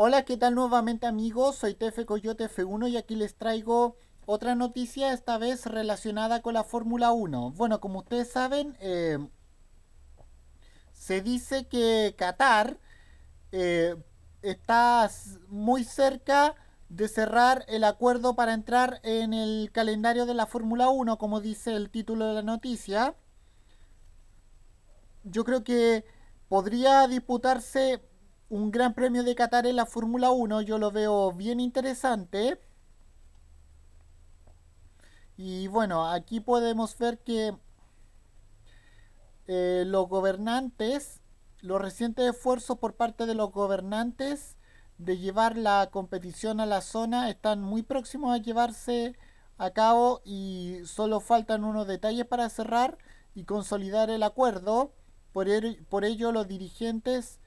Hola, ¿qué tal nuevamente amigos? Soy Tefe Coyote F1 y aquí les traigo otra noticia, esta vez relacionada con la Fórmula 1. Bueno, como ustedes saben, em, se dice que Qatar eh, está muy cerca de cerrar el acuerdo para entrar en el calendario de la Fórmula 1, como dice el título de la noticia. Yo creo que podría disputarse un gran premio de Qatar en la Fórmula 1, yo lo veo bien interesante. Y bueno, aquí podemos ver que eh, los gobernantes, los recientes esfuerzos por parte de los gobernantes de llevar la competición a la zona están muy próximos a llevarse a cabo y solo faltan unos detalles para cerrar y consolidar el acuerdo. Por, er, por ello los dirigentes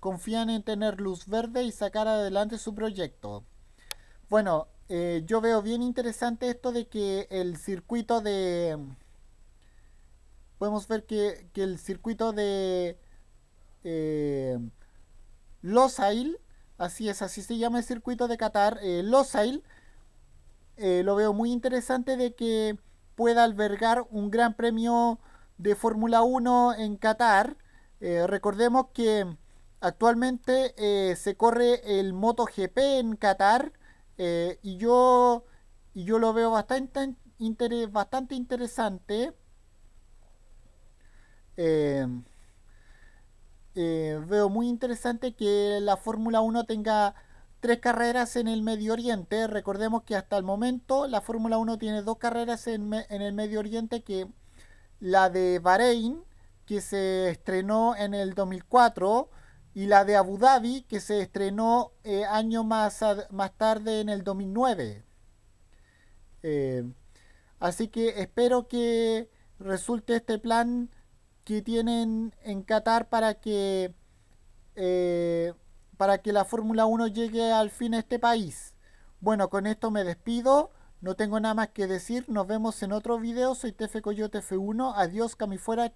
confían en tener luz verde y sacar adelante su proyecto. Bueno, eh, yo veo bien interesante esto de que el circuito de... Podemos ver que, el circuito de eh, Losail, así es, así se llama el circuito de Qatar, eh, Losail, eh, lo veo muy interesante de que pueda albergar un gran premio de Fórmula 1 en Qatar. Eh, recordemos que Actualmente eh, se corre el MotoGP en Qatar eh, y, yo, y yo lo veo bastante, interesante. Em, eh, veo muy interesante que la Fórmula 1 tenga tres carreras en el Medio Oriente. Recordemos que hasta el momento la Fórmula 1 tiene dos carreras en, en el Medio Oriente, que la de Bahrein, que se estrenó en el 2004 y la de Abu Dhabi, que se estrenó eh, año más, más tarde en el 2009. Eh, así que espero que resulte este plan que tienen en Qatar para que, eh, para que la Fórmula 1 llegue al fin a este país. Bueno, con esto me despido. No tengo nada más que decir. Nos vemos en otro video. Soy Tefe Coyote F1. Adiós, Camifuera.